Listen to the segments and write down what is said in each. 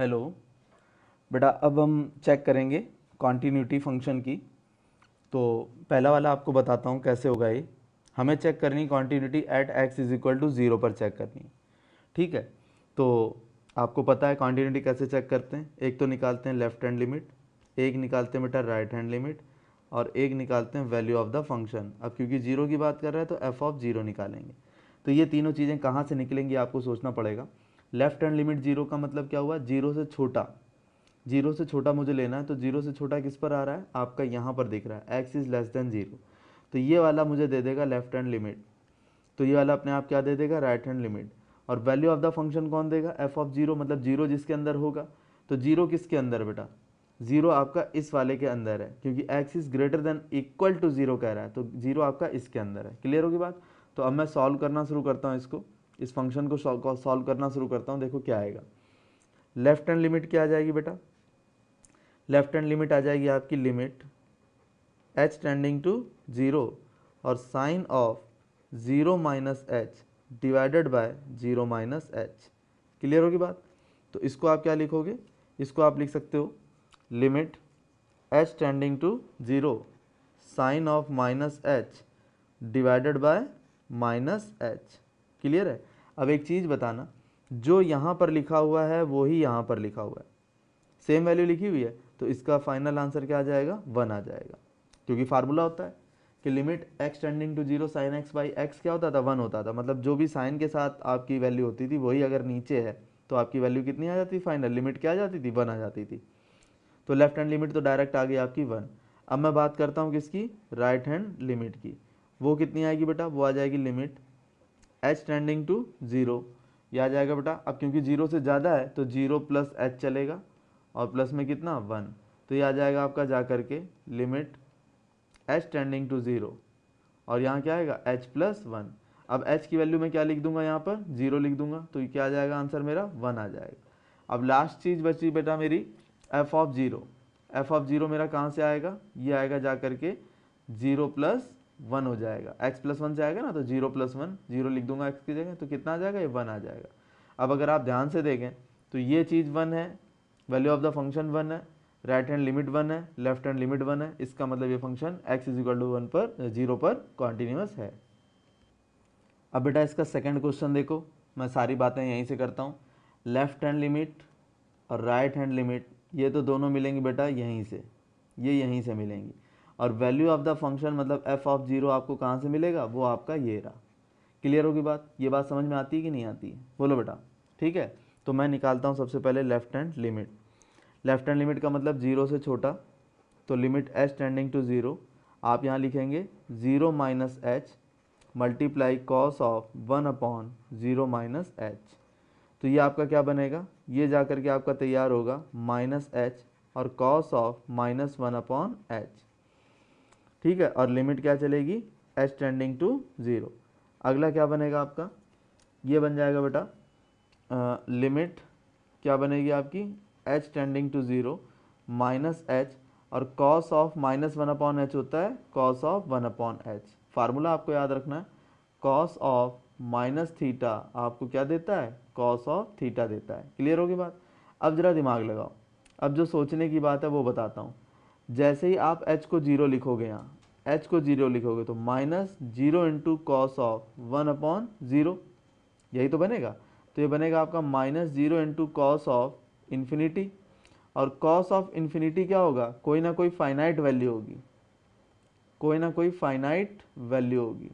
hello बेटा अब हम चेक करेंगे कॉन्टीन्यूटी फंक्शन की तो पहला वाला आपको बताता हूँ कैसे होगा ये हमें चेक करनी continuity at x is equal to zero पर चेक करनी ठीक है तो आपको पता है कॉन्टीन्यूटी कैसे चेक करते हैं एक तो निकालते हैं लेफ्ट हैंड लिमिट एक निकालते हैं बेटा राइट हैंड लिमिट और एक निकालते हैं वैल्यू ऑफ द फंक्शन अब क्योंकि जीरो की बात कर रहा है तो एफ ऑफ जीरो निकालेंगे तो ये तीनों चीज़ें कहाँ से निकलेंगी आपको सोचना पड़ेगा लेफ्ट हैंड लिमिट जीरो का मतलब क्या हुआ जीरो से छोटा जीरो से छोटा मुझे लेना है तो जीरो से छोटा किस पर आ रहा है आपका यहाँ पर दिख रहा है x is less than zero तो ये वाला मुझे दे देगा लेफ्ट हैंड लिमिट तो ये वाला अपने आप क्या दे देगा राइट हैंड लिमिट और वैल्यू ऑफ द फंक्शन कौन देगा एफ ऑफ जीरो मतलब जीरो जिसके अंदर होगा तो जीरो किसके अंदर बेटा जीरो आपका इस वाले के अंदर है क्योंकि x is greater than equal to zero कह रहा है तो जीरो आपका इसके अंदर है क्लियर होगी बात तो अब मैं सॉल्व करना शुरू करता हूँ इसको इस फंक्शन को सॉल्व करना शुरू करता हूँ देखो क्या आएगा लेफ्ट हैंड लिमिट क्या आ जाएगी बेटा लेफ्ट हैंड लिमिट आ जाएगी आपकी limit h tending to zero और sine of zero minus h divided by zero minus h clear होगी बात तो इसको आप क्या लिखोगे इसको आप लिख सकते हो limit h tending to zero sine of minus h divided by minus h clear है अब एक चीज़ बताना जो यहाँ पर लिखा हुआ है वो ही यहाँ पर लिखा हुआ है सेम वैल्यू लिखी हुई है तो इसका फाइनल आंसर क्या आ जाएगा वन आ जाएगा क्योंकि फार्मूला होता है कि limit x tending to zero sine x by x क्या होता था वन होता था मतलब जो भी साइन के साथ आपकी वैल्यू होती थी वही अगर नीचे है तो आपकी वैल्यू कितनी आ जाती फाइनल लिमिट क्या आ जाती थी वन आ जाती थी तो लेफ्ट हैंड लिमिट तो डायरेक्ट आ गई आपकी वन अब मैं बात करता हूँ किसकी राइट हैंड लिमिट की वो कितनी आएगी बेटा वो आ जाएगी limit h tending to zero ये आ जाएगा बेटा अब क्योंकि जीरो से ज़्यादा है तो जीरो प्लस एच चलेगा और प्लस में कितना वन तो ये आ जाएगा आपका जा कर के limit h tending to zero और यहाँ क्या आएगा एच प्लस वन अब एच की वैल्यू मैं क्या लिख दूंगा यहाँ पर जीरो लिख दूंगा तो क्या आ जाएगा आंसर मेरा वन आ जाएगा अब लास्ट चीज़ बची बेटा मेरी f of zero f of zero मेरा कहाँ से आएगा ये आएगा जा कर के ज़ीरो प्लस वन हो जाएगा एक्स प्लस वन से आएगा ना तो जीरो प्लस वन जीरो लिख दूंगा एक्स की जगह तो कितना आ जाएगा ये वन आ जाएगा अब अगर आप ध्यान से देखें तो ये चीज़ वन है value of the function one है राइट हैंड लिमिट वन है लेफ्ट हैंड लिमिट वन है इसका मतलब ये function x is equal to one पर जीरो पर कॉन्टिन्यूस है अब बेटा इसका सेकेंड क्वेश्चन देखो मैं सारी बातें यहीं से करता हूँ लेफ्ट हैंड लिमिट और राइट हैंड लिमिट ये तो दोनों मिलेंगी बेटा यहीं से ये यहीं से मिलेंगी और वैल्यू ऑफ द फंक्शन मतलब एफ ऑफ जीरो आपको कहाँ से मिलेगा वो आपका ये रहा क्लियर होगी बात ये बात समझ में आती है कि नहीं आती है बोलो बेटा ठीक है तो मैं निकालता हूँ सबसे पहले left hand limit left hand limit का मतलब जीरो से छोटा तो limit h tending to zero आप यहाँ लिखेंगे zero minus h multiply cos of one upon zero minus h तो ये आपका क्या बनेगा ये जा करके के आपका तैयार होगा माइनस एच और cos of minus one upon h ठीक है और लिमिट क्या चलेगी एच टेंडिंग टू ज़ीरो अगला क्या बनेगा आपका ये बन जाएगा बेटा लिमिट क्या बनेगी आपकी h tending to zero minus h और cos of minus one upon h होता है cos of one upon h formula आपको याद रखना है कॉस ऑफ माइनस थीटा आपको क्या देता है कॉस ऑफ थीटा देता है क्लियर होगी बात अब ज़रा दिमाग लगाओ अब जो सोचने की बात है वो बताता हूँ जैसे ही आप एच को जीरो लिखोगे यहाँ एच को जीरो लिखोगे तो minus zero into cos of one upon zero यही तो बनेगा तो ये बनेगा आपका minus zero into cos of infinity और कॉस ऑफ इन्फिनिटी क्या होगा कोई ना कोई फाइनाइट वैल्यू होगी कोई ना कोई फाइनाइट वैल्यू होगी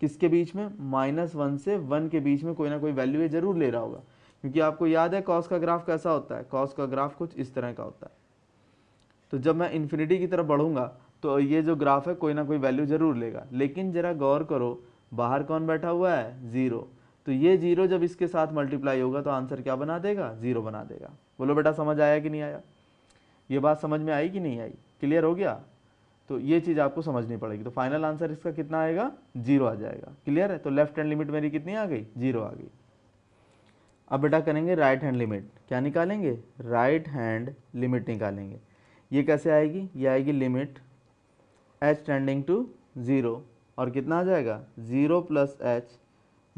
किसके बीच में माइनस वन से वन के बीच में कोई ना कोई वैल्यू ये जरूर ले रहा होगा क्योंकि आपको याद है कॉस का ग्राफ कैसा होता है कॉस का ग्राफ कुछ इस तरह का होता है तो जब मैं इन्फिनिटी की तरफ बढ़ूंगा तो ये जो ग्राफ है कोई ना कोई वैल्यू ज़रूर लेगा लेकिन ज़रा गौर करो बाहर कौन बैठा हुआ है ज़ीरो तो ये जीरो जब इसके साथ मल्टीप्लाई होगा तो आंसर क्या बना देगा जीरो बना देगा बोलो बेटा समझ आया कि नहीं आया ये बात समझ में आई कि नहीं आई क्लियर हो गया तो ये चीज़ आपको समझनी पड़ेगी तो फाइनल आंसर इसका कितना आएगा जीरो आ जाएगा क्लियर है तो लेफ्ट हैंड लिमिट मेरी कितनी आ गई जीरो आ गई अब बेटा करेंगे राइट हैंड लिमिट क्या निकालेंगे राइट हैंड लिमिट निकालेंगे ये कैसे आएगी ये आएगी limit h tending to zero और कितना आ जाएगा zero plus h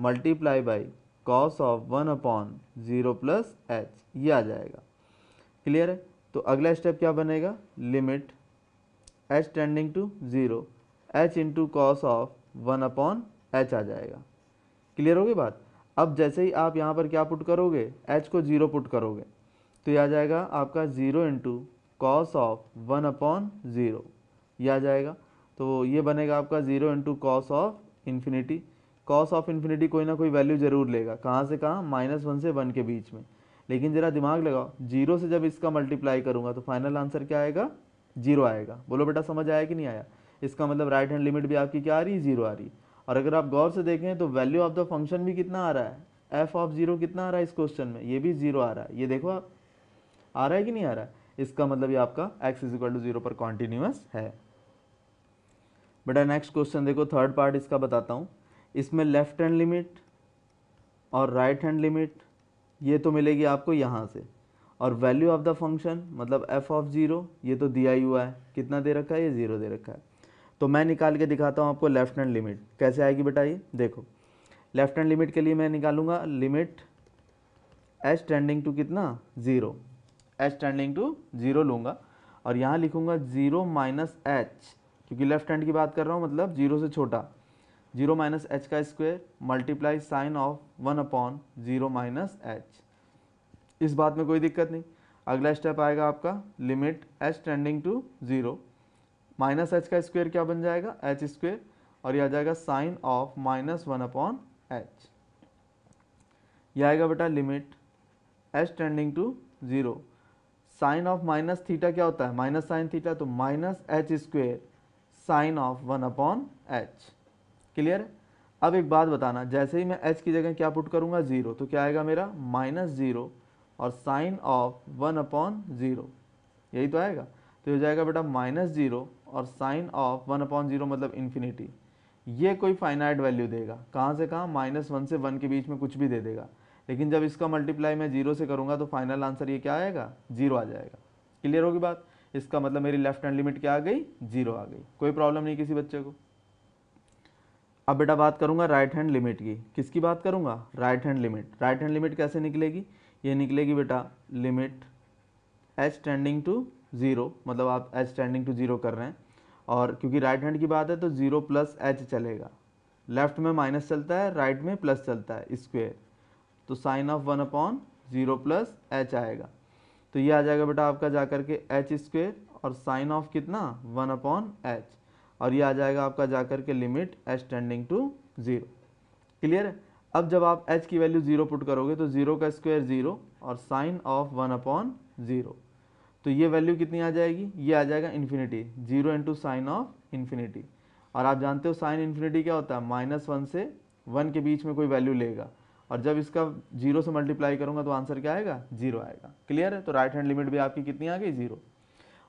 multiply by cos of one upon zero plus h ये आ जाएगा क्लियर है तो अगला स्टेप क्या बनेगा limit h tending to zero h into cos of one upon h आ जाएगा क्लियर होगी बात अब जैसे ही आप यहाँ पर क्या पुट करोगे एच को ज़ीरो पुट करोगे तो यह आ जाएगा आपका zero into cos of one upon zero ये आ जाएगा तो ये बनेगा आपका zero into cos of infinity cos of infinity कोई ना कोई वैल्यू ज़रूर लेगा कहाँ से कहाँ माइनस वन से वन के बीच में लेकिन ज़रा दिमाग लगाओ जीरो से जब इसका मल्टीप्लाई करूँगा तो फाइनल आंसर क्या आएगा जीरो आएगा बोलो बेटा समझ आया कि नहीं आया इसका मतलब राइट हैंड लिमिट भी आपकी क्या आ रही है जीरो आ रही है और अगर आप गौर से देखें तो वैल्यू ऑफ द फंक्शन भी कितना आ रहा है एफ ऑफ जीरो कितना आ रहा है इस क्वेश्चन में ये भी जीरो आ रहा है ये देखो आप आ रहा है कि नहीं आ रहा है इसका मतलब ये आपका x is equal to zero पर कॉन्टिन्यूस है बेटा नेक्स्ट क्वेश्चन देखो थर्ड पार्ट इसका बताता हूँ इसमें लेफ्ट हैंड लिमिट और राइट हैंड लिमिट ये तो मिलेगी आपको यहाँ से और वैल्यू ऑफ द फंक्शन मतलब एफ ऑफ ज़ीरो ये तो दिया ही हुआ है कितना दे रखा है ये ज़ीरो दे रखा है तो मैं निकाल के दिखाता हूँ आपको लेफ्ट हैंड लिमिट कैसे आएगी बेटा ये देखो लेफ्ट हैंड लिमिट के लिए मैं निकालूंगा लिमिट एच टेंडिंग टू कितना zero h tending to zero लूँगा और यहाँ लिखूँगा ज़ीरो माइनस एच क्योंकि लेफ्ट हैंड की बात कर रहा हूँ मतलब जीरो से छोटा जीरो माइनस एच का square multiply sine of one upon zero minus h इस बात में कोई दिक्कत नहीं अगला स्टेप आएगा आपका limit h tending to zero minus h का स्क्वायर क्या बन जाएगा एच स्क्वेयर और यह आ जाएगा sine of minus one upon h यह आएगा बेटा limit h tending to zero sine of minus theta क्या होता है माइनस साइन थीटा तो minus h square sine of one upon h clear है अब एक बात बताना जैसे ही मैं एच की जगह क्या पुट करूँगा ज़ीरो तो क्या आएगा मेरा माइनस ज़ीरो और sine of one upon zero यही तो आएगा तो ये जाएगा बेटा माइनस ज़ीरो और sine of one upon zero मतलब इन्फिनिटी ये कोई फाइनाइट वैल्यू देगा कहाँ से कहाँ माइनस वन से वन के बीच में कुछ भी दे देगा लेकिन जब इसका मल्टीप्लाई मैं जीरो से करूँगा तो फाइनल आंसर ये क्या आएगा जीरो आ जाएगा क्लियर होगी बात इसका मतलब मेरी लेफ्ट हैंड लिमिट क्या आ गई जीरो आ गई कोई प्रॉब्लम नहीं किसी बच्चे को अब बेटा बात करूंगा राइट हैंड लिमिट की किसकी बात करूंगा right hand limit right hand limit कैसे निकलेगी ये निकलेगी बेटा limit h tending to zero मतलब आप एच टेंडिंग टू ज़ीरो कर रहे हैं और क्योंकि राइट हैंड की बात है तो ज़ीरो प्लस एच चलेगा लेफ्ट में माइनस चलता है राइट में प्लस चलता है स्क्वेयर तो sine of one upon zero plus h आएगा तो ये आ जाएगा बेटा आपका जा करके एच स्क्वेयर और साइन ऑफ कितना वन अपॉन एच और ये आ जाएगा आपका जा करके limit h tending to zero clear है अब जब आप एच की वैल्यू ज़ीरो पुट करोगे तो ज़ीरो का स्क्वायर ज़ीरो और sine of one upon zero तो ये वैल्यू कितनी आ जाएगी ये आ जाएगा infinity zero into sine of infinity और आप जानते हो साइन इन्फिनिटी क्या होता है माइनस वन से वन के बीच में कोई वैल्यू लेगा और जब इसका जीरो से मल्टीप्लाई करूंगा तो आंसर क्या आएगा जीरो आएगा क्लियर है तो राइट हैंड लिमिट भी आपकी कितनी आ गई जीरो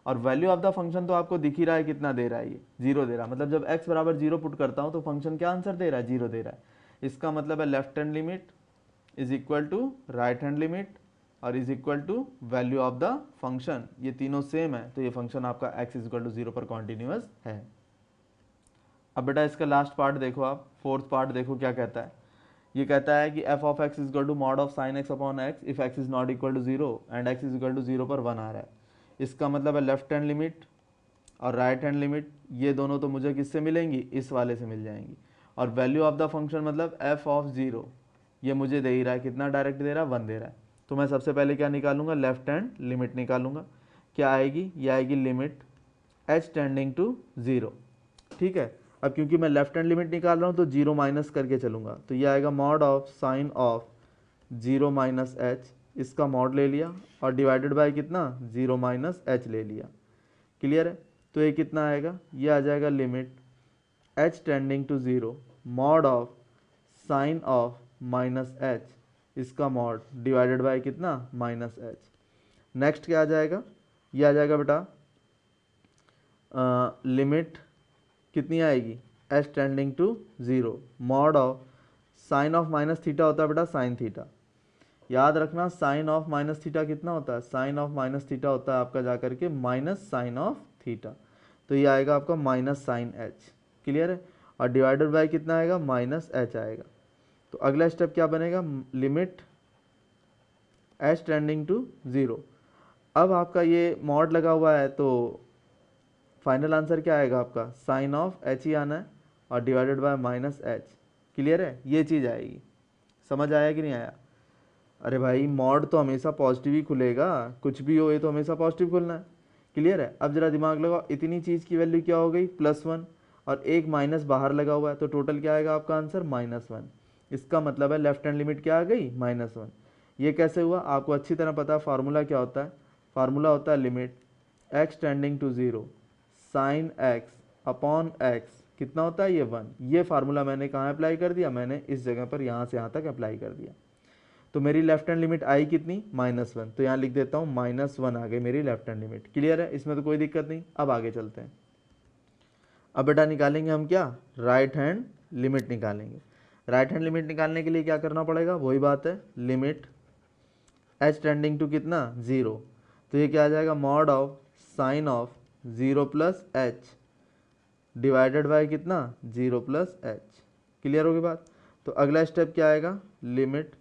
और वैल्यू ऑफ द फंक्शन तो आपको दिख ही रहा है कितना दे रहा है ये जीरो दे रहा है मतलब जब एक्स बराबर जीरो पुट करता हूँ तो फंक्शन क्या आंसर दे रहा है जीरो दे रहा है इसका मतलब है left hand limit is equal to right hand limit और is equal to value of the function ये तीनों सेम है तो ये फंक्शन आपका x is equal to zero पर कॉन्टिन्यूस है अब बेटा इसका लास्ट पार्ट देखो आप फोर्थ पार्ट देखो क्या कहता है ये कहता है कि f of x equal to mod of sine x upon x if x is not equal to zero and x is equal to zero पर वन आ रहा है इसका मतलब है लेफ्ट हैंड लिमिट और राइट हैंड लिमिट ये दोनों तो मुझे किससे मिलेंगी इस वाले से मिल जाएंगी और वैल्यू ऑफ द फंक्शन मतलब एफ ऑफ ज़ीरो ये मुझे दे ही रहा है कितना डायरेक्ट दे रहा है वन दे रहा है तो मैं सबसे पहले क्या निकालूंगा लेफ्ट हैंड लिमिट निकालूंगा क्या आएगी ये आएगी limit h tending to zero ठीक है अब क्योंकि मैं लेफ्ट हैंड लिमिट निकाल रहा हूँ तो जीरो माइनस करके चलूँगा तो ये आएगा mod of sine of zero minus h इसका मॉड ले लिया और डिवाइडेड बाय कितना जीरो माइनस एच ले लिया क्लियर है तो ये कितना आएगा ये आ जाएगा limit h tending to zero mod of sine of minus h इसका मॉड डिवाइडेड बाय कितना माइनस एच नेक्स्ट क्या आ जाएगा ये आ जाएगा बेटा लिमिट uh, कितनी आएगी s tending to zero mod of sine of minus theta होता है बेटा साइन थीटा याद रखना साइन ऑफ माइनस थीटा कितना होता है साइन ऑफ माइनस थीटा होता है आपका जाकर के माइनस साइन ऑफ थीटा तो ये आएगा आपका माइनस साइन एच क्लियर है और डिवाइडेड बाय कितना आएगा माइनस एच आएगा तो अगला स्टेप क्या बनेगा limit h tending to zero अब आपका ये मॉड लगा हुआ है तो फाइनल आंसर क्या आएगा आपका साइन ऑफ एच ही आना है और divided by minus h clear है ये चीज़ आएगी समझ आया कि नहीं आया अरे भाई मॉड तो हमेशा पॉजिटिव ही खुलेगा कुछ भी हो ये तो हमेशा पॉजिटिव खुलना है क्लियर है अब जरा दिमाग लगाओ इतनी चीज़ की वैल्यू क्या हो गई प्लस वन और एक माइनस बाहर लगा हुआ है तो टोटल क्या आएगा आपका आंसर माइनस वन इसका मतलब है लेफ्ट हैंड लिमिट क्या आ गई माइनस वन ये कैसे हुआ आपको अच्छी तरह पता है फार्मूला क्या होता है फार्मूला होता है limit x tending to zero sine x upon x कितना होता है ये वन ये फार्मूला मैंने कहाँ अप्लाई कर दिया मैंने इस जगह पर यहाँ से यहाँ तक अप्लाई कर दिया तो मेरी लेफ्ट हैंड लिमिट आई कितनी माइनस वन तो यहाँ लिख देता हूँ माइनस वन आ गई मेरी लेफ्ट हैंड लिमिट क्लियर है इसमें तो कोई दिक्कत नहीं अब आगे चलते हैं अब बेटा निकालेंगे हम क्या राइट हैंड लिमिट निकालेंगे राइट हैंड लिमिट निकालने के लिए क्या करना पड़ेगा वही बात है लिमिट एच टेंडिंग टू कितना ज़ीरो तो ये क्या आ जाएगा mod of sine of zero plus h divided by कितना ज़ीरो प्लस एच क्लियर होगी बात तो अगला स्टेप क्या आएगा limit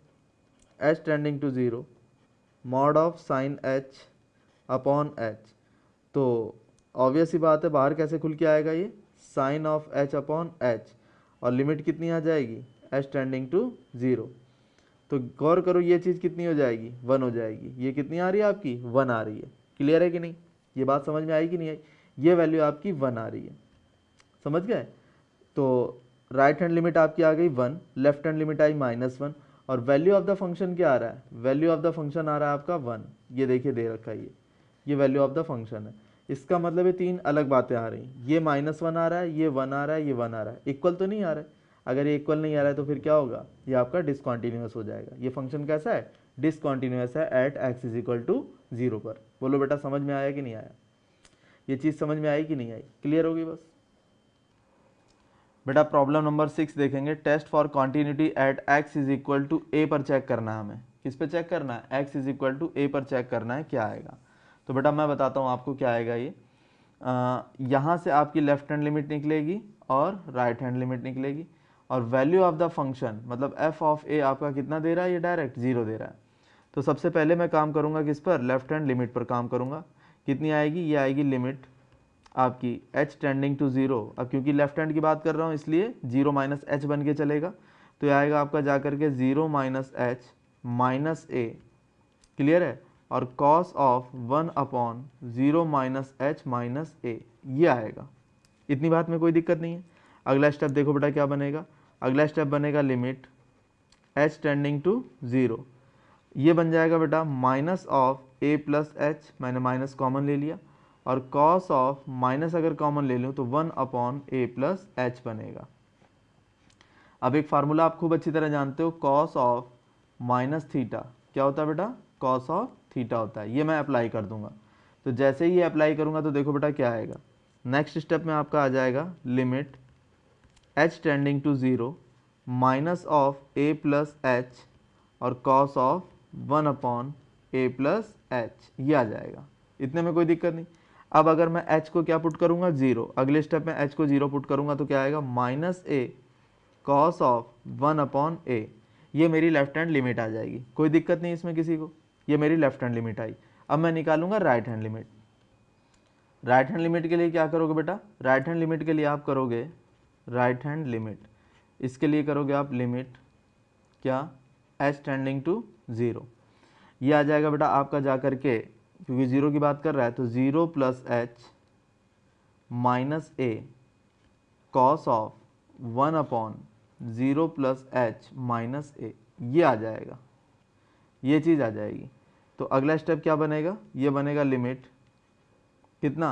h tending to zero mod of sine h upon h तो ऑब्वियस ही बात है बाहर कैसे खुल के आएगा ये sine of h upon h और लिमिट कितनी आ जाएगी एच टेंडिंग टू ज़ीरो तो गौर करो ये चीज़ कितनी हो जाएगी वन हो जाएगी ये कितनी आ रही है आपकी वन आ रही है क्लियर है कि नहीं ये बात समझ में आई कि नहीं आई ये वैल्यू आपकी वन आ रही है समझ गए तो राइट हैंड लिमिट आपकी आ गई वन लेफ्ट हैंड लिमिट आई माइनस वन और वैल्यू ऑफ द फंक्शन क्या आ रहा है वैल्यू ऑफ द फंक्शन आ रहा है आपका वन ये देखिए दे रखा है ये ये वैल्यू ऑफ द फंक्शन है इसका मतलब ये तीन अलग बातें आ रही ये माइनस वन आ रहा है ये वन आ रहा है ये वन आ रहा है इक्वल तो नहीं आ रहा है अगर ये इक्वल नहीं आ रहा है तो फिर क्या होगा ये आपका डिसकॉन्टीन्यूस हो जाएगा ये फंक्शन कैसा है डिसकॉन्टिन्यूस है at x is equal to zero पर बोलो बेटा समझ में आया कि नहीं आया ये चीज़ समझ में आई कि नहीं आई क्लियर होगी बस बेटा प्रॉब्लम नंबर सिक्स देखेंगे test for continuity at x is equal to a पर चेक करना है हमें किस पे चेक करना है x is equal to a पर चेक करना है क्या आएगा तो बेटा मैं बताता हूँ आपको क्या आएगा ये यहाँ से आपकी लेफ्ट हैंड लिमिट निकलेगी और राइट हैंड लिमिट निकलेगी और वैल्यू ऑफ द फंक्शन मतलब एफ ऑफ ए आपका कितना दे रहा है ये डायरेक्ट जीरो दे रहा है तो सबसे पहले मैं काम करूँगा किस पर लेफ्ट हैंड लिमिट पर काम करूँगा कितनी आएगी ये आएगी लिमिट आपकी h टेंडिंग टू ज़ीरो अब क्योंकि लेफ्ट हैंड की बात कर रहा हूँ इसलिए जीरो माइनस एच बन के चलेगा तो ये आएगा आपका जा करके के zero minus h minus a clear है और cos of one upon zero minus h minus a ये आएगा इतनी बात में कोई दिक्कत नहीं है अगला स्टेप देखो बेटा क्या बनेगा अगला स्टेप बनेगा limit h tending to zero ये बन जाएगा बेटा minus of a plus h मैंने माइनस कॉमन ले लिया और कॉस ऑफ माइनस अगर कॉमन ले लूँ तो one upon a plus h बनेगा अब एक फार्मूला आप खूब अच्छी तरह जानते हो कॉस ऑफ माइनस थीटा क्या होता है बेटा कॉस ऑफ थीटा होता है ये मैं अप्लाई कर दूंगा तो जैसे ही ये अप्लाई करूंगा तो देखो बेटा क्या आएगा नेक्स्ट स्टेप में आपका आ जाएगा limit h tending to zero minus of a plus h और cos of one upon a plus h ये आ जाएगा इतने में कोई दिक्कत नहीं अब अगर मैं एच को क्या पुट करूंगा जीरो अगले स्टेप में एच को जीरो पुट करूंगा तो क्या आएगा minus a cos of one upon a ये मेरी लेफ्ट हैंड लिमिट आ जाएगी कोई दिक्कत नहीं इसमें किसी को ये मेरी लेफ्ट हैंड लिमिट आई अब मैं निकालूंगा right hand limit right hand limit के लिए क्या करोगे बेटा राइट हैंड लिमिट के लिए आप करोगे राइट हैंड लिमिट इसके लिए करोगे आप लिमिट क्या एच टेंडिंग टू ज़ीरो ये आ जाएगा बेटा आपका जा कर के क्योंकि ज़ीरो की बात कर रहा है तो zero plus h minus a cos of one upon zero plus h minus a ये आ जाएगा ये चीज़ आ जाएगी तो अगला स्टेप क्या बनेगा ये बनेगा लिमिट कितना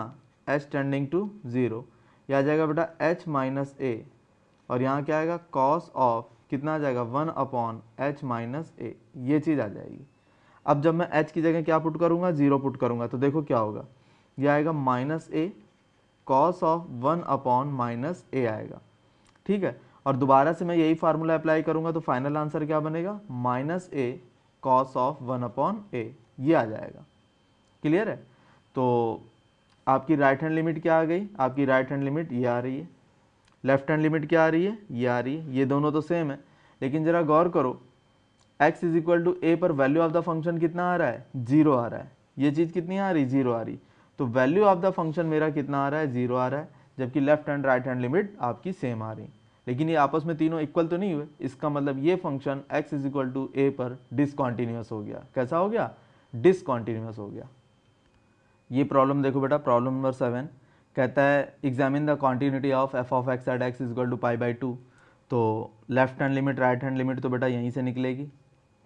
एच टेंडिंग टू ज़ीरो ये आ जाएगा बेटा एच माइनस ए और यहाँ क्या आएगा कॉस ऑफ कितना आ जाएगा one upon h minus a ये चीज़ आ जाएगी अब जब मैं एच की जगह क्या पुट करूँगा जीरो पुट करूँगा तो देखो क्या होगा ये आएगा minus a cos of one upon minus a आएगा ठीक है और दोबारा से मैं यही फार्मूला अप्लाई करूँगा तो फाइनल आंसर क्या बनेगा minus a cos of one upon a ये आ जाएगा क्लियर है तो आपकी राइट हैंड लिमिट क्या आ गई आपकी राइट हैंड लिमिट ये आ रही है लेफ्ट हैंड लिमिट क्या आ रही है ये आ रही है ये दोनों तो सेम है लेकिन ज़रा गौर करो x is equal to a पर वैल्यू ऑफ द फंक्शन कितना आ रहा है जीरो आ रहा है ये चीज़ कितनी आ रही जीरो आ रही तो वैल्यू ऑफ द फंक्शन मेरा कितना आ रहा है जीरो आ रहा है जबकि left hand right hand limit आपकी सेम आ रही लेकिन ये आपस में तीनों इक्वल तो नहीं हुए इसका मतलब ये function x is equal to a पर डिसकॉन्टिन्यूस हो गया कैसा हो गया डिसकॉन्टिन्यूस हो गया ये प्रॉब्लम देखो बेटा प्रॉब्लम नंबर सेवन कहता है examine the continuity of f of x at x is equal to pi by two तो left hand limit right hand limit तो बेटा यहीं से निकलेगी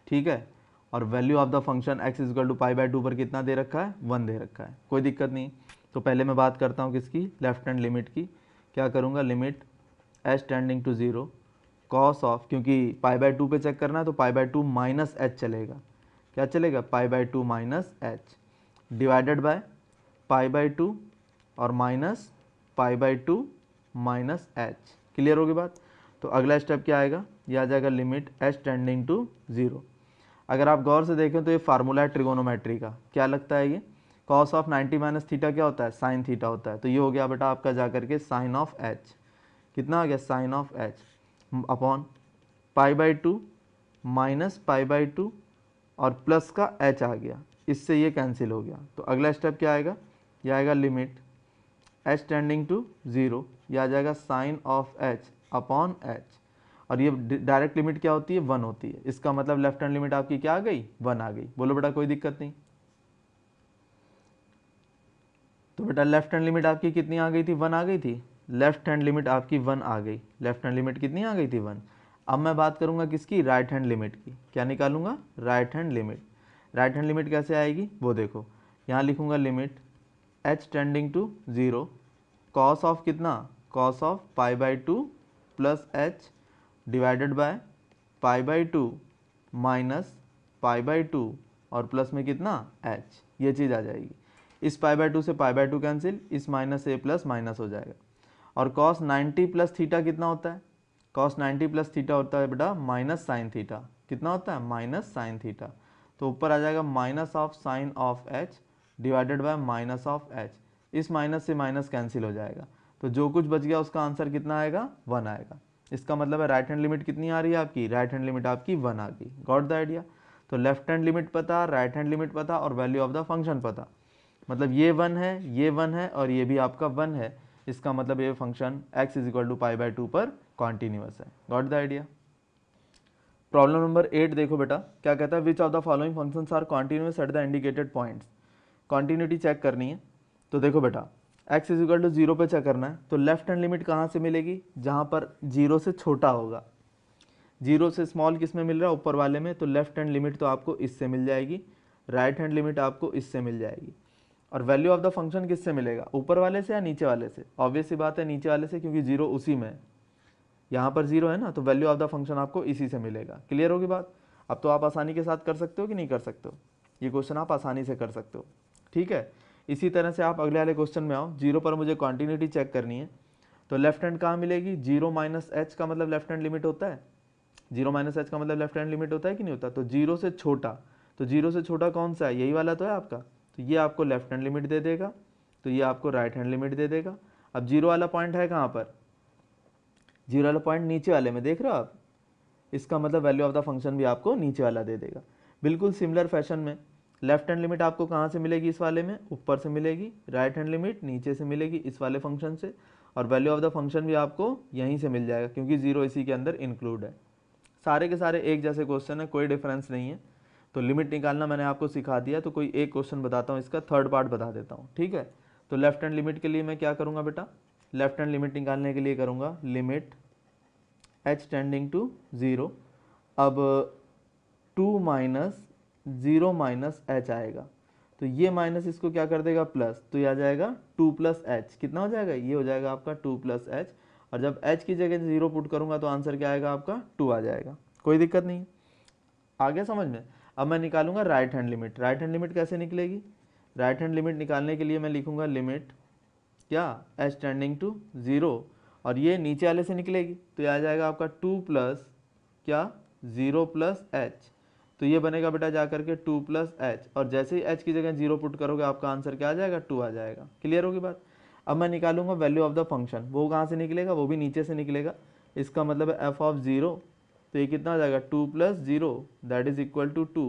ठीक है और value of the function x is equal to pi by two पर कितना दे रखा है वन दे रखा है कोई दिक्कत नहीं तो पहले मैं बात करता हूँ किसकी लेफ्ट हैंड लिमिट की क्या करूँगा limit h tending to zero cos of क्योंकि पाई बाई टू पर चेक करना है तो pi by two minus h चलेगा क्या चलेगा pi by two minus h divided by pi by two और minus pi by two minus h clear होगी बात तो अगला स्टेप क्या आएगा यह आ जाएगा limit h tending to zero अगर आप गौर से देखें तो ये फार्मूला है ट्रिगोनोमेट्री का क्या लगता है ये कॉस ऑफ 90 माइनस थीटा क्या होता है साइन थीटा होता है तो ये हो गया बेटा आपका जा करके साइन ऑफ एच कितना आ गया sine of h upon pi by two minus pi by two और प्लस का एच आ गया इससे ये कैंसिल हो गया तो अगला स्टेप क्या आएगा यह आएगा limit h tending to zero आ जाएगा sine of h upon h और ये डायरेक्ट लिमिट क्या होती है वन होती है इसका मतलब लेफ्ट हैंड लिमिट आपकी क्या आ गई वन आ गई बोलो बेटा कोई दिक्कत नहीं तो बेटा लेफ्ट हैंड लिमिट आपकी कितनी आ गई थी वन आ गई थी लेफ्ट हैंड लिमिट आपकी वन आ गई लेफ्ट हैंड लिमिट कितनी आ गई थी वन अब मैं बात करूंगा किसकी राइट हैंड लिमिट की क्या निकालूंगा right hand limit right hand limit कैसे आएगी वो देखो यहाँ लिखूंगा limit h tending to zero cos of कितना cos of pi by two plus h divided by pi by two minus pi by two और प्लस में कितना एच ये चीज़ आ जाएगी इस पाई बाई टू से पाई बाई टू कैंसिल इस माइनस ए प्लस माइनस हो जाएगा और कॉस 90 प्लस थीटा कितना होता है कॉस 90 प्लस थीटा होता है बेटा माइनस साइन थीटा कितना होता है माइनस साइन थीटा तो ऊपर आ जाएगा minus of sine of h divided by minus of h इस माइनस से माइनस कैंसिल हो जाएगा तो जो कुछ बच गया उसका आंसर कितना आएगा वन आएगा इसका मतलब है राइट हैंड लिमिट कितनी आ रही है आपकी राइट हैंड लिमिट आपकी वन आ गई गॉट द आइडिया तो लेफ्ट हैंड लिमिट पता राइट हैंड लिमिट पता और वैल्यू ऑफ द फंक्शन पता मतलब ये वन है ये वन है और ये भी आपका वन है इसका मतलब ये function x is equal to pi by two पर कॉन्टिन्यूस है got the idea problem number eight देखो बेटा क्या कहता है which of the following function are continuous at the indicated points continuity check करनी है तो देखो बेटा x is equal to zero पर चेक करना है तो लेफ्ट हैंड लिमिट कहाँ से मिलेगी जहाँ पर जीरो से छोटा होगा जीरो से स्मॉल किस में मिल रहा है ऊपर वाले में तो लेफ्ट हैंड लिमिट तो आपको इससे मिल जाएगी राइट हैंड लिमिट आपको इससे मिल जाएगी और वैल्यू ऑफ द फंक्शन किससे मिलेगा ऊपर वाले से या नीचे वाले से ऑब्वियस बात है नीचे वाले से क्योंकि जीरो उसी में है यहाँ पर जीरो है ना तो वैल्यू ऑफ द फंक्शन आपको इसी से मिलेगा क्लियर होगी बात अब तो आप आसानी के साथ कर सकते हो कि नहीं कर सकते हो ये क्वेश्चन आप आसानी से कर सकते हो ठीक है इसी तरह से आप अगले वाले क्वेश्चन में आओ जीरो पर मुझे क्वान्टिटी चेक करनी है तो लेफ्ट हैंड कहाँ मिलेगी जीरो माइनस एच का मतलब लेफ्ट हैंड लिमिट होता है जीरो माइनस एच का मतलब लेफ्ट हैंड लिमिट होता है कि नहीं होता तो जीरो से छोटा तो जीरो से छोटा कौन सा है यही वाला तो है आपका तो ये आपको लेफ्ट हैंड लिमिट दे देगा तो ये आपको राइट हैंड लिमिट दे देगा अब जीरो वाला पॉइंट है कहाँ पर जीरो वाला पॉइंट नीचे वाले में देख रहे हो आप इसका मतलब वैल्यू ऑफ द फंक्शन भी आपको नीचे वाला दे देगा बिल्कुल सिमिलर फैशन में लेफ्ट हैंड लिमिट आपको कहाँ से मिलेगी इस वाले में ऊपर से मिलेगी राइट हैंड लिमिट नीचे से मिलेगी इस वाले फंक्शन से और वैल्यू ऑफ द फंक्शन भी आपको यहीं से मिल जाएगा क्योंकि जीरो इसी के अंदर इंक्लूड है सारे के सारे एक जैसे क्वेश्चन है कोई डिफरेंस नहीं है तो लिमिट निकालना मैंने आपको सिखा दिया तो कोई एक क्वेश्चन बताता हूँ इसका थर्ड पार्ट बता देता हूँ ठीक है तो लेफ्ट हैंड लिमिट के लिए मैं क्या करूँगा बेटा लेफ्ट हैंड लिमिट निकालने के लिए करूँगा limit h tending to zero अब two minus zero minus h आएगा तो ये माइनस इसको क्या कर देगा प्लस तो ये आ जाएगा टू प्लस एच कितना हो जाएगा ये हो जाएगा आपका टू प्लस एच और जब एच की जगह जीरो पुट करूंगा तो आंसर क्या आएगा आपका टू आ जाएगा कोई दिक्कत नहीं आ गया समझ में अब मैं निकालूंगा right hand limit right hand limit कैसे निकलेगी राइट हैंड लिमिट निकालने के लिए मैं लिखूंगा लिमिट क्या एच टेंडिंग टू ज़ीरो और ये नीचे वाले से निकलेगी तो ये आ जाएगा आपका टू प्लस क्या ज़ीरो प्लस एच तो ये बनेगा बेटा जा करके टू प्लस एच और जैसे ही एच की जगह जीरो पुट करोगे आपका आंसर क्या आ जाएगा टू आ जाएगा क्लियर होगी बात अब मैं निकालूंगा वैल्यू ऑफ द फंक्शन वो कहाँ से निकलेगा वो भी नीचे से निकलेगा इसका मतलब है एफ ऑफ ज़ीरो तो ये कितना आ जाएगा two plus zero that is equal to two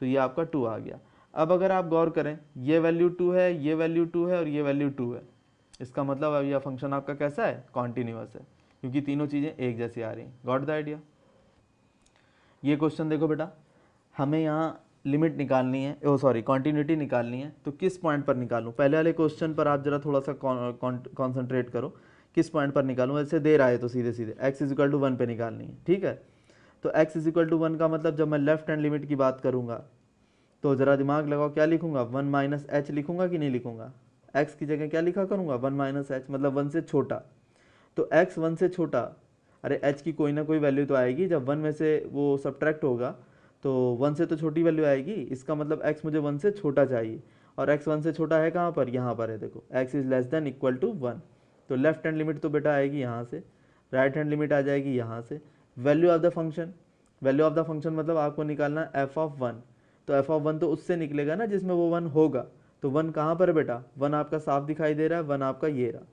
तो ये आपका टू आ गया अब अगर आप गौर करें ये वैल्यू टू है ये वैल्यू टू है और ये वैल्यू टू है इसका मतलब अब यह फंक्शन आपका कैसा है कॉन्टिन्यूस है क्योंकि तीनों चीज़ें एक जैसी आ रही हैं गॉट द आइडिया ये क्वेश्चन देखो बेटा हमें यहाँ लिमिट निकालनी है ओ सॉरी कॉन्टीन्यूटी निकालनी है तो किस पॉइंट पर निकालूँ पहले वाले क्वेश्चन पर आप ज़रा थोड़ा सा कॉन्सेंट्रेट करो किस पॉइंट पर निकालूँ ऐसे देर आए तो सीधे सीधे x is equal to one पर निकालनी है ठीक है तो x is equal to one का मतलब जब मैं लेफ्ट हैंड लिमिट की बात करूँगा तो ज़रा दिमाग लगाओ क्या लिखूँगा वन माइनस एच लिखूँगा कि नहीं लिखूँगा एक्स की जगह क्या लिखा करूँगा वन माइनस एच मतलब वन से छोटा तो एक्स वन से छोटा अरे एच की कोई ना कोई वैल्यू तो आएगी जब वन में से वो सब्ट्रैक्ट होगा तो वन से तो छोटी वैल्यू आएगी इसका मतलब एक्स मुझे वन से छोटा चाहिए और एक्स वन से छोटा है कहाँ पर यहाँ पर है देखो x is less than equal to one तो लेफ्ट हैंड लिमिट तो बेटा आएगी यहाँ से राइट हैंड लिमिट आ जाएगी यहाँ से value of the function value of the function मतलब आपको निकालना है एफ ऑफ वन तो एफ ऑफ वन तो उससे निकलेगा ना जिसमें वो वन होगा तो वन कहाँ पर बेटा वन आपका साफ दिखाई दे रहा है वन आपका ये रहा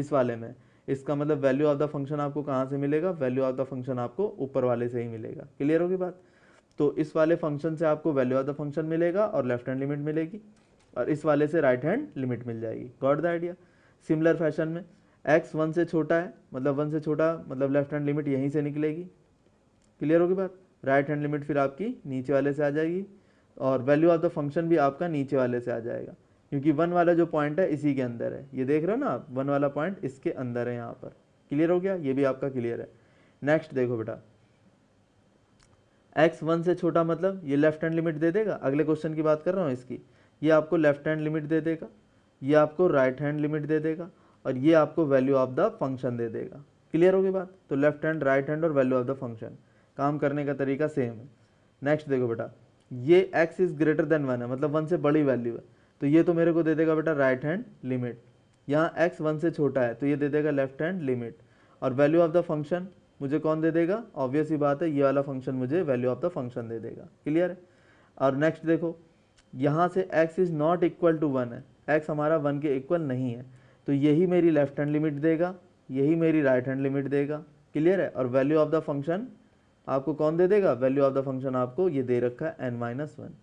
इस वाले में इसका मतलब वैल्यू ऑफ द फंक्शन आपको कहाँ से मिलेगा वैल्यू ऑफ द फंक्शन आपको ऊपर वाले से ही मिलेगा क्लियर होगी बात तो इस वाले फंक्शन से आपको वैल्यू ऑफ द फंक्शन मिलेगा और लेफ्ट हैंड लिमिट मिलेगी और इस वाले से राइट हैंड लिमिट मिल जाएगी got the idea similar fashion में एक्स वन से छोटा है मतलब वन से छोटा मतलब लेफ्ट हैंड लिमिट यहीं से निकलेगी क्लियर होगी बात राइट हैंड लिमिट फिर आपकी नीचे वाले से आ जाएगी और वैल्यू ऑफ द फंक्शन भी आपका नीचे वाले से आ जाएगा क्योंकि वन वाला जो पॉइंट है इसी के अंदर है ये देख रहे हो ना आप वन वाला पॉइंट इसके अंदर है यहाँ पर क्लियर हो गया ये भी आपका क्लियर है नेक्स्ट देखो बेटा एक्स वन से छोटा मतलब ये लेफ्ट हैंड लिमिट दे देगा अगले क्वेश्चन की बात कर रहा हूँ इसकी ये आपको लेफ्ट हैंड लिमिट दे देगा ये आपको राइट हैंड लिमिट दे देगा और ये आपको वैल्यू ऑफ द फंक्शन दे देगा क्लियर होगी बात तो लेफ्ट हैंड राइट हैंड और वैल्यू ऑफ द फंक्शन काम करने का तरीका सेम है नेक्स्ट देखो बेटा ये x is greater than one है मतलब वन से बड़ी वैल्यू है तो ये तो मेरे को दे देगा बेटा राइट हैंड लिमिट यहाँ एक्स वन से छोटा है तो ये दे देगा लेफ्ट हैंड लिमिट और वैल्यू ऑफ द फंक्शन मुझे कौन दे देगा ऑब्वियस ही बात है ये वाला फंक्शन मुझे वैल्यू ऑफ द फंक्शन दे देगा क्लियर है और नेक्स्ट देखो यहाँ से x is not equal to one है x हमारा वन के इक्वल नहीं है तो यही मेरी लेफ्ट हैंड लिमिट देगा यही मेरी राइट हैंड लिमिट देगा क्लियर है और वैल्यू ऑफ द फंक्शन आपको कौन दे देगा वैल्यू ऑफ द फंक्शन आपको ये दे रखा है एन माइनस वन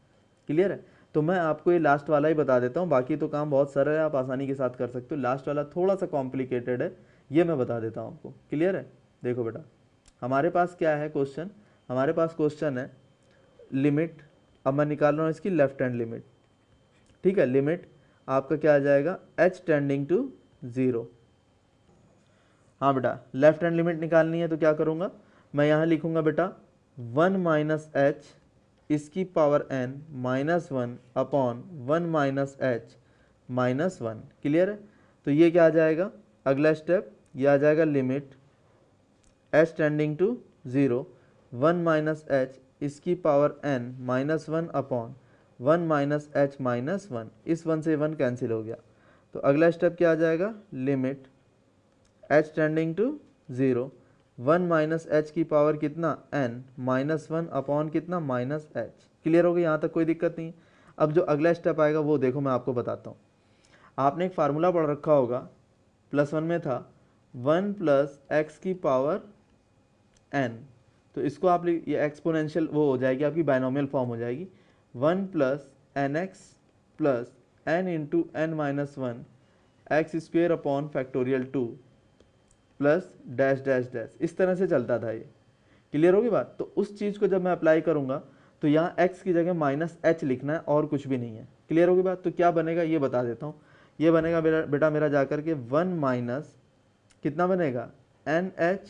क्लियर है तो मैं आपको ये लास्ट वाला ही बता देता हूँ बाकी तो काम बहुत सरल है आप आसानी के साथ कर सकते हो लास्ट वाला थोड़ा सा कॉम्प्लिकेटेड है ये मैं बता देता हूँ आपको क्लियर है देखो बेटा हमारे पास क्या है क्वेश्चन हमारे पास क्वेश्चन है लिमिट अब मैं निकाल रहा हूँ इसकी लेफ्ट हैंड लिमिट ठीक है लिमिट आपका क्या आ जाएगा एच टेंडिंग टू ज़ीरो हाँ बेटा लेफ्ट हैंड लिमिट निकालनी है तो क्या करूँगा मैं यहाँ लिखूँगा बेटा वन माइनस एच इसकी power n minus one upon one minus h minus one clear है तो ये क्या आ जाएगा अगला स्टेप ये आ जाएगा limit h tending to zero one minus h इसकी power n minus one upon one minus h minus one इस वन से वन कैंसिल हो गया तो अगला स्टेप क्या आ जाएगा limit h tending to zero one minus h की पावर कितना एन माइनस वन अपॉन कितना माइनस एच क्लियर हो गया यहाँ तक कोई दिक्कत नहीं अब जो अगला स्टेप आएगा वो देखो मैं आपको बताता हूँ आपने एक फार्मूला पढ़ रखा होगा प्लस वन में था वन प्लस एक्स की पावर एन तो इसको आप ये एक्सपोनेंशियल वो हो जाएगी आपकी बाइनोमियल फॉर्म हो जाएगी one plus n x plus n into n minus one x square upon factorial two plus dash dash dash इस तरह से चलता था ये क्लियर होगी बात तो उस चीज़ को जब मैं अप्लाई करूँगा तो यहाँ एक्स की जगह माइनस एच लिखना है और कुछ भी नहीं है क्लियर होगी बात तो क्या बनेगा ये बता देता हूँ ये बनेगा बेटा बेटा मेरा जा के वन माइनस कितना बनेगा n h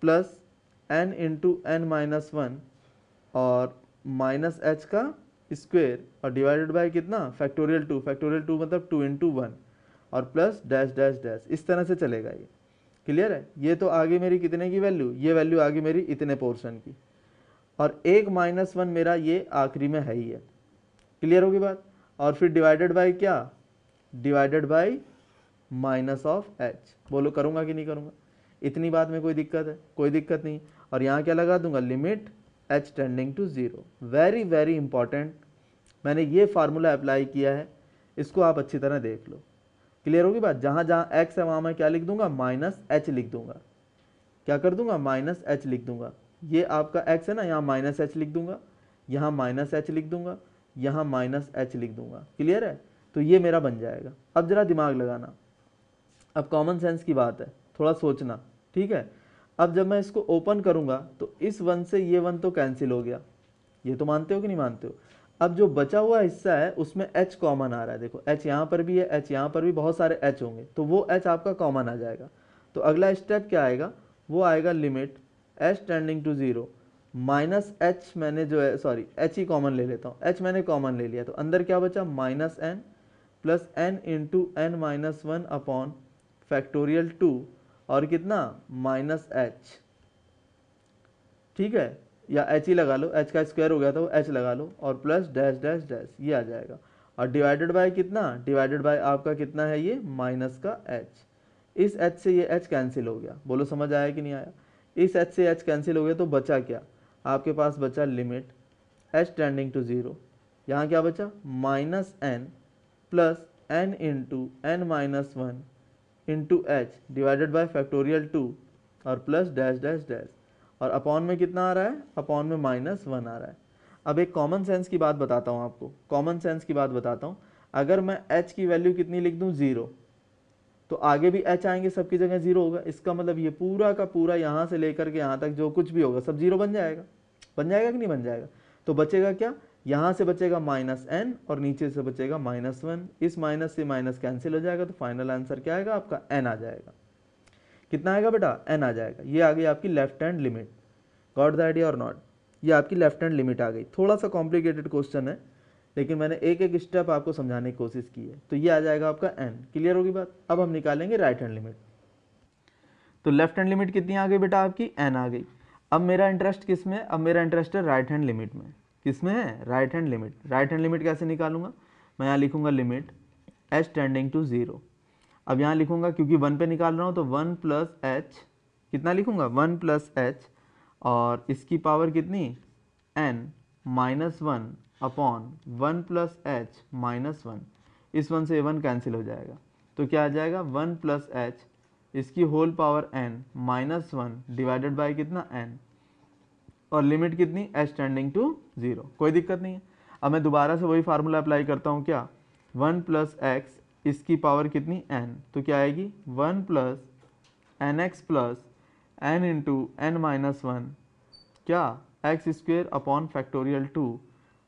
plus n into n minus one और माइनस एच का स्क्वेयर और डिवाइडेड बाय कितना फैक्टोरियल टू फैक्टोरियल टू मतलब टू इंटू वन और प्लस डैश डैश डैश इस तरह से चलेगा ये क्लियर है ये तो आगे मेरी कितने की वैल्यू ये वैल्यू आगे मेरी इतने पोर्शन की और एक माइनस वन मेरा ये आखिरी में है ही है क्लियर होगी बात और फिर डिवाइडेड बाय क्या divided by minus of h बोलो करूँगा कि नहीं करूँगा इतनी बात में कोई दिक्कत है कोई दिक्कत नहीं और यहाँ क्या लगा दूंगा limit h tending to zero very very important मैंने ये फार्मूला अप्लाई किया है इसको आप अच्छी तरह देख लो क्लियर होगी बात जहाँ जहाँ एक्स है वहाँ मैं क्या लिख दूंगा माइनस एच लिख दूंगा क्या कर दूंगा माइनस एच लिख दूंगा ये आपका एक्स है ना यहाँ माइनस एच लिख दूंगा यहाँ माइनस एच लिख दूंगा यहाँ माइनस एच लिख दूंगा क्लियर है तो ये मेरा बन जाएगा अब ज़रा दिमाग लगाना अब कॉमन सेंस की बात है थोड़ा सोचना ठीक है अब जब मैं इसको ओपन करूंगा तो इस वन से ये वन तो कैंसिल हो गया ये तो मानते हो कि नहीं मानते हो अब जो बचा हुआ हिस्सा है उसमें एच कॉमन आ रहा है देखो एच यहाँ पर भी है एच यहाँ पर भी बहुत सारे एच होंगे तो वो एच आपका कॉमन आ जाएगा तो अगला स्टेप क्या आएगा वो आएगा limit h tending to zero minus h मैंने जो है सॉरी एच ही कॉमन ले लेता हूँ एच मैंने कॉमन ले लिया तो अंदर क्या बचा minus n plus n into n minus one upon factorial two और कितना माइनस एच ठीक है या एच ही लगा लो एच का स्क्वायर हो गया था वो तो एच लगा लो और प्लस डैश डैश डैश ये आ जाएगा और डिवाइडेड बाय कितना डिवाइडेड बाय आपका कितना है ये माइनस का एच इस एच से ये एच कैंसिल हो गया बोलो समझ आया कि नहीं आया इस एच से एच कैंसिल हो गया तो बचा क्या आपके पास बचा limit h tending to zero यहाँ क्या बचा minus n plus n into n minus one into h divided by factorial two और प्लस डैश डैश डैश और अपॉन में कितना आ रहा है अपॉन में माइनस वन आ रहा है अब एक कॉमन सेंस की बात बताता हूँ आपको कॉमन सेंस की बात बताता हूँ अगर मैं एच की वैल्यू कितनी लिख दूँ ज़ीरो तो आगे भी एच आएंगे सबकी जगह ज़ीरो होगा इसका मतलब ये पूरा का पूरा यहाँ से लेकर के यहाँ तक जो कुछ भी होगा सब ज़ीरो बन जाएगा बन जाएगा कि नहीं बन जाएगा तो बचेगा क्या यहाँ से बचेगा माइनस एन और नीचे से बचेगा माइनस वन इस माइनस से माइनस कैंसिल हो जाएगा तो फाइनल आंसर क्या आएगा आपका एन आ जाएगा कितना आएगा बेटा एन आ जाएगा ये आ गई आपकी left hand limit got the idea और नॉट ये आपकी लेफ्ट हैंड लिमिट आ गई थोड़ा सा कॉम्प्लिकेटेड क्वेश्चन है लेकिन मैंने एक एक स्टेप आपको समझाने की कोशिश की है तो ये आ जाएगा आपका एन क्लियर होगी बात अब हम निकालेंगे राइट हैंड लिमिट तो लेफ्ट हैंड लिमिट कितनी आ गई बेटा आपकी एन आ गई अब मेरा इंटरेस्ट किस में अब मेरा इंटरेस्ट है राइट हैंड लिमिट में किस में है right hand limit right hand limit कैसे निकालूंगा मैं यहाँ लिखूंगा limit h tending to zero अब यहाँ लिखूंगा क्योंकि वन पे निकाल रहा हूँ तो वन प्लस एच कितना लिखूंगा वन प्लस एच और इसकी पावर कितनी n minus one upon one plus h minus one इस वन से वन कैंसिल हो जाएगा तो क्या आ जाएगा वन प्लस एच इसकी whole power n minus one divided by कितना एन और लिमिट कितनी एच टेंडिंग टू ज़ीरो कोई दिक्कत नहीं है अब मैं दोबारा से वही फार्मूला अप्लाई करता हूँ क्या वन प्लस एक्स इसकी पावर कितनी एन तो क्या आएगी one plus n x plus n into n minus one क्या x square upon factorial two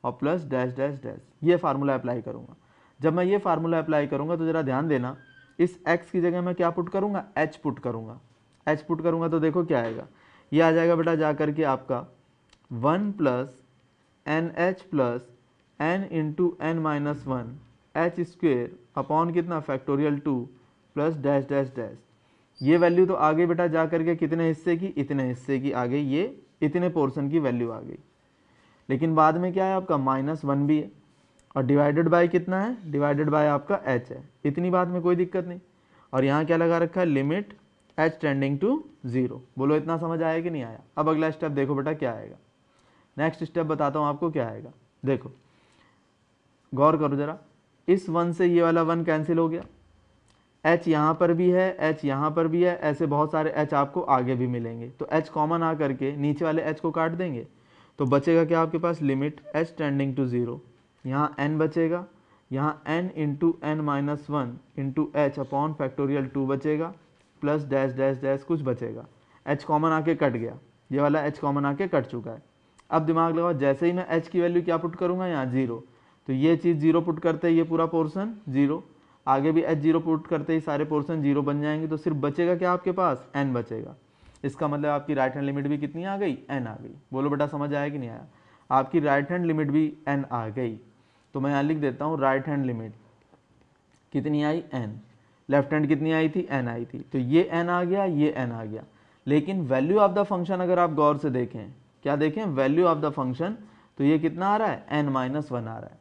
और प्लस डैश डैश डैश ये फार्मूला अप्लाई करूँगा जब मैं ये फार्मूला अप्लाई करूँगा तो ज़रा ध्यान देना इस एक्स की जगह मैं क्या पुट करूँगा एच पुट करूँगा एच पुट करूँगा तो देखो क्या आएगा ये आ जाएगा बेटा जा करके आपका one plus n h plus n into n minus one h square upon कितना factorial two plus dash dash dash ये वैल्यू तो आगे बेटा जा करके कितने हिस्से की इतने हिस्से की आ गई ये इतने पोर्शन की वैल्यू आ गई लेकिन बाद में क्या है आपका माइनस वन भी है और डिवाइडेड बाय कितना है डिवाइडेड बाय आपका एच है इतनी बात में कोई दिक्कत नहीं और यहाँ क्या लगा रखा है limit h tending to zero बोलो इतना समझ आया कि नहीं आया अब अगला स्टेप देखो बेटा क्या आएगा नेक्स्ट स्टेप बताता हूँ आपको क्या आएगा देखो गौर करो ज़रा इस वन से ये वाला वन कैंसिल हो गया एच यहाँ पर भी है एच यहाँ पर भी है ऐसे बहुत सारे एच आपको आगे भी मिलेंगे तो एच कॉमन आ करके नीचे वाले एच को काट देंगे तो बचेगा क्या आपके पास limit h tending to zero यहाँ एन बचेगा यहाँ n into n minus one into h upon factorial two बचेगा प्लस डैश डैश डैश कुछ बचेगा एच कॉमन आके कट गया ये वाला एच कॉमन आके कट चुका है अब दिमाग लगाओ जैसे ही मैं एच की वैल्यू क्या पुट करूँगा यहाँ जीरो तो ये चीज़ जीरो पुट करते ही ये पूरा पोर्सन जीरो आगे भी एच जीरो पुट करते ही सारे पोर्सन जीरो बन जाएंगे तो सिर्फ बचेगा क्या आपके पास एन बचेगा इसका मतलब आपकी राइट हैंड लिमिट भी कितनी आ गई एन आ गई बोलो बेटा समझ आया कि नहीं आया आपकी राइट हैंड लिमिट भी एन आ गई तो मैं यहाँ लिख देता हूँ राइट हैंड लिमिट कितनी आई एन लेफ्ट हैंड कितनी आई थी एन आई थी तो ये एन आ गया ये एन आ गया लेकिन वैल्यू ऑफ द फंक्शन अगर आप गौर से देखें क्या देखें वैल्यू ऑफ द फंक्शन तो ये कितना आ रहा है एन माइनस वन आ रहा है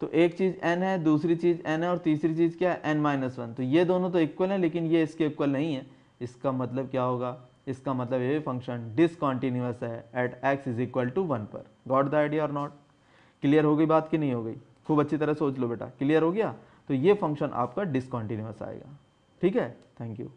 तो एक चीज़ एन है दूसरी चीज़ एन है और तीसरी चीज़ क्या है एन माइनस वन तो ये दोनों तो इक्वल हैं लेकिन ये इसके इक्वल नहीं है इसका मतलब क्या होगा इसका मतलब ये फंक्शन डिसकॉन्टीन्यूस है at x is equal to one पर गॉट द आइडिया और नॉट क्लियर हो गई बात की नहीं हो गई खूब अच्छी तरह सोच लो बेटा क्लियर हो गया तो ये फंक्शन आपका डिसकॉन्टीन्यूस आएगा ठीक है थैंक यू